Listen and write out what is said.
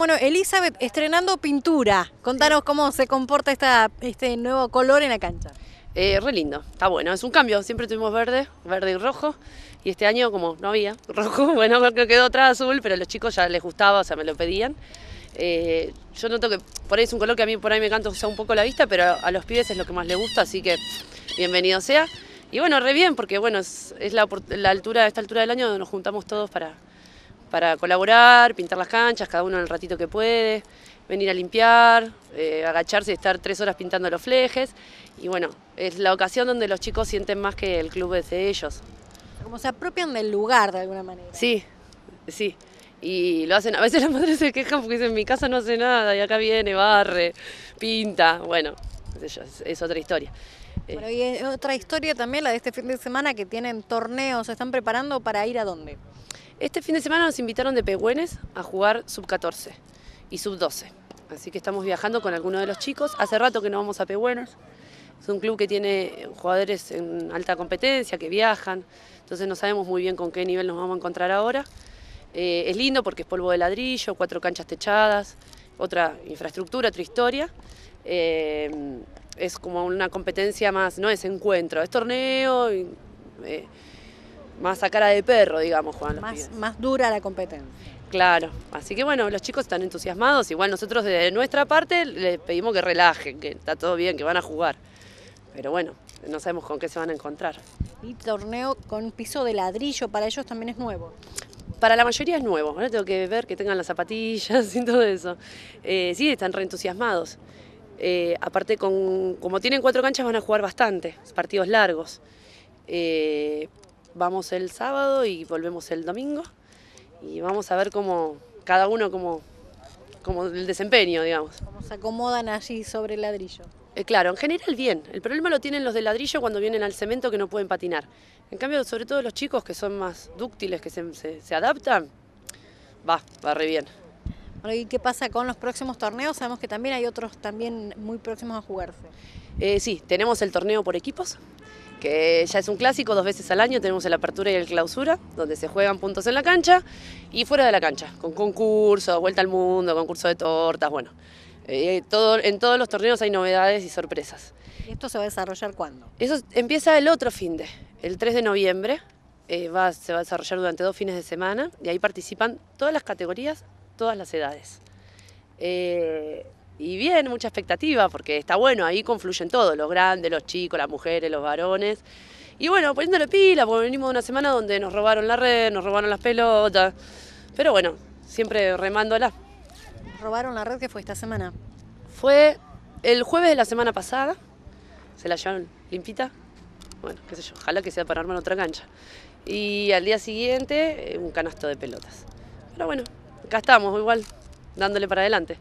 Bueno, Elizabeth, estrenando pintura, contanos cómo se comporta este nuevo color en la cancha. Eh, re lindo, está bueno, es un cambio, siempre tuvimos verde, verde y rojo, y este año como no había rojo, bueno, creo que quedó otra azul, pero a los chicos ya les gustaba, o sea, me lo pedían. Eh, yo noto que por ahí es un color que a mí por ahí me encanta, usar un poco la vista, pero a los pibes es lo que más les gusta, así que bienvenido sea. Y bueno, re bien, porque bueno, es, la, altura, esta altura del año donde nos juntamos todos para, para colaborar, pintar las canchas, cada uno en el ratito que puede, venir a limpiar, eh, agacharse y estar tres horas pintando los flejes. Y bueno, es la ocasión donde los chicos sienten más que el club es de ellos. Como se apropian del lugar de alguna manera. Sí, sí. Y lo hacen, a veces las madres se quejan porque dicen, mi casa no hace nada y acá viene, barre, pinta, bueno, es, otra historia. Eh, bueno, y otra historia también, la de este fin de semana, que tienen torneos, ¿se están preparando para ir a dónde? Este fin de semana nos invitaron de Pegüenes a jugar sub-14 y sub-12. Así que estamos viajando con algunos de los chicos. Hace rato que no vamos a Pegüenes. Es un club que tiene jugadores en alta competencia, que viajan. Entonces no sabemos muy bien con qué nivel nos vamos a encontrar ahora. Eh, es lindo porque es polvo de ladrillo, cuatro canchas techadas, otra infraestructura, otra historia. Eh, es como una competencia más, no es encuentro, es torneo. Eh, más a cara de perro, digamos, Juan. Más, más dura la competencia. Claro, así que bueno, los chicos están entusiasmados, igual nosotros de nuestra parte les pedimos que relajen, que está todo bien, que van a jugar, pero bueno, no sabemos con qué se van a encontrar. Y torneo con piso de ladrillo, para ellos también es nuevo. Para la mayoría es nuevo, tengo que ver que tengan las zapatillas y todo eso. Eh, sí, están reentusiasmados. Eh, aparte, con, como tienen cuatro canchas, van a jugar bastante, partidos largos. Eh, vamos el sábado y volvemos el domingo y vamos a ver cómo cada uno como como el desempeño, digamos. Cómo se acomodan allí sobre el ladrillo. Eh, claro, en general bien. El problema lo tienen los de ladrillo cuando vienen al cemento que no pueden patinar. En cambio, sobre todo los chicos que son más dúctiles, que se, adaptan, va, va re bien. ¿Y qué pasa con los próximos torneos? Sabemos que también hay otros también muy próximos a jugarse. Eh, sí, tenemos el torneo por equipos, que ya es un clásico, dos veces al año tenemos el apertura y el clausura, donde se juegan puntos en la cancha y fuera de la cancha, con concursos, vuelta al mundo, concurso de tortas, bueno. Eh, todo, en todos los torneos hay novedades y sorpresas. esto se va a desarrollar cuándo? Eso empieza el otro fin de, el 3 de noviembre, eh, se va a desarrollar durante dos fines de semana y ahí participan todas las categorías, todas las edades. Eh, y bien, mucha expectativa, porque está bueno, ahí confluyen todos, los grandes, los chicos, las mujeres, los varones. Y bueno, poniéndole pila, porque venimos de una semana donde nos robaron la red, nos robaron las pelotas. Pero bueno, siempre remándola. ¿Robaron la red que fue esta semana? Fue el jueves de la semana pasada. Se la llevaron limpita. Bueno, qué sé yo, ojalá que sea para armar otra cancha. Y al día siguiente, eh, un canasto de pelotas. Pero bueno, acá estamos, igual, dándole para adelante.